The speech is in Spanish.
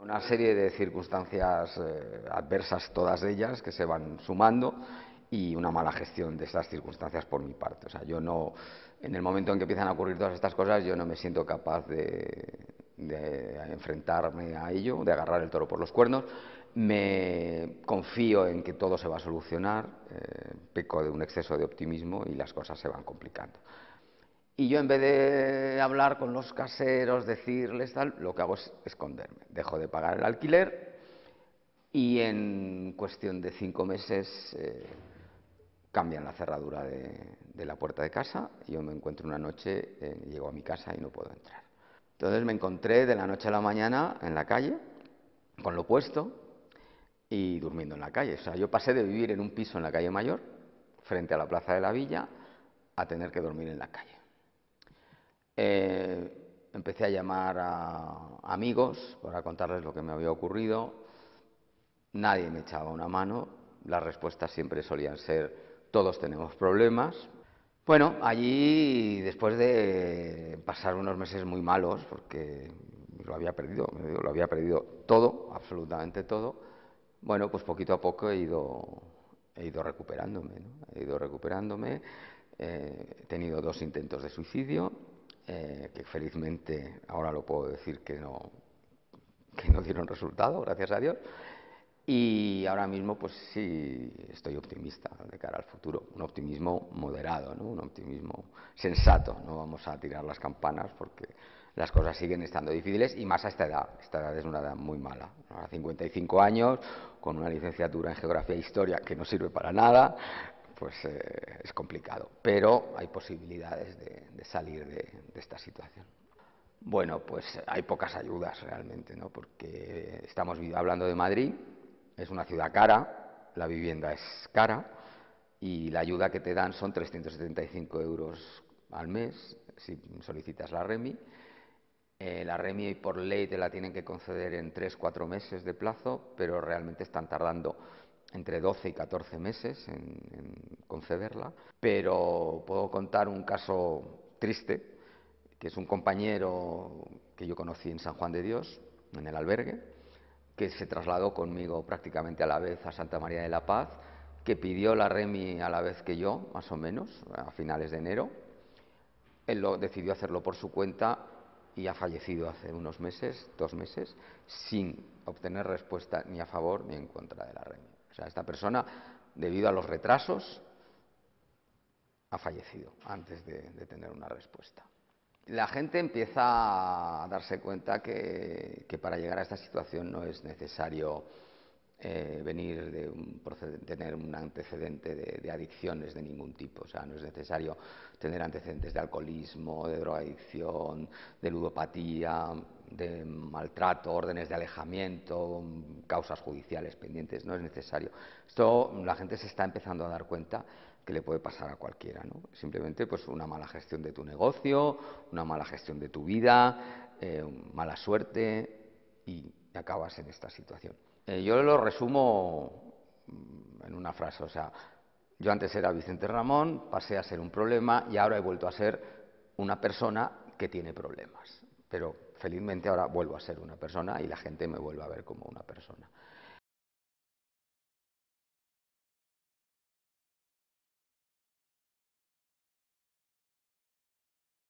Una serie de circunstancias eh, adversas, todas ellas, que se van sumando y una mala gestión de esas circunstancias por mi parte. O sea, yo no, en el momento en que empiezan a ocurrir todas estas cosas, yo no me siento capaz de, enfrentarme a ello, de agarrar el toro por los cuernos. Me confío en que todo se va a solucionar, eh, peco de un exceso de optimismo y las cosas se van complicando. Y yo en vez de hablar con los caseros, decirles tal, lo que hago es esconderme. Dejo de pagar el alquiler y en cuestión de cinco meses eh, cambian la cerradura de, la puerta de casa. yo me encuentro una noche, eh, llego a mi casa y no puedo entrar. Entonces me encontré de la noche a la mañana en la calle, con lo puesto y durmiendo en la calle. O sea, yo pasé de vivir en un piso en la calle mayor, frente a la plaza de la villa, a tener que dormir en la calle. Eh, empecé a llamar a amigos para contarles lo que me había ocurrido. Nadie me echaba una mano. Las respuestas siempre solían ser todos tenemos problemas. Bueno, allí después de pasar unos meses muy malos, porque lo había perdido, lo había perdido todo, absolutamente todo, bueno, pues poquito a poco he ido, recuperándome, he ido recuperándome, eh, he tenido dos intentos de suicidio, eh, que felizmente ahora lo puedo decir que no, que no dieron resultado, gracias a Dios. Y ahora mismo, pues sí, estoy optimista de cara al futuro. Un optimismo moderado, ¿no? un optimismo sensato. No vamos a tirar las campanas porque las cosas siguen estando difíciles y más a esta edad. Esta edad es una edad muy mala. Ahora 55 años, con una licenciatura en Geografía e Historia que no sirve para nada, pues eh, es complicado, pero hay posibilidades de, salir de, esta situación. Bueno, pues hay pocas ayudas realmente, ¿no? porque estamos hablando de Madrid, es una ciudad cara, la vivienda es cara y la ayuda que te dan son 375 euros al mes si solicitas la REMI. Eh, la REMI por ley te la tienen que conceder en 3-4 meses de plazo, pero realmente están tardando entre 12 y 14 meses en, concederla, pero puedo contar un caso triste, que es un compañero que yo conocí en San Juan de Dios, en el albergue, que se trasladó conmigo prácticamente a la vez a Santa María de la Paz, que pidió la REMI a la vez que yo, más o menos, a finales de enero. Él lo, decidió hacerlo por su cuenta y ha fallecido hace unos meses, dos meses, sin obtener respuesta ni a favor ni en contra de la REMI sea, esta persona, debido a los retrasos, ha fallecido antes de, tener una respuesta. La gente empieza a darse cuenta que para llegar a esta situación no es necesario eh, venir de tener un antecedente de, adicciones de ningún tipo. O sea, no es necesario tener antecedentes de alcoholismo, de drogadicción, de ludopatía, de maltrato, órdenes de alejamiento, causas judiciales pendientes. No es necesario. Esto la gente se está empezando a dar cuenta que le puede pasar a cualquiera, ¿no? Simplemente pues una mala gestión de tu negocio, una mala gestión de tu vida, eh, mala suerte y acabas en esta situación. Eh, yo lo resumo mm, en una frase, o sea, yo antes era Vicente Ramón, pasé a ser un problema y ahora he vuelto a ser una persona que tiene problemas. Pero felizmente ahora vuelvo a ser una persona y la gente me vuelve a ver como una persona.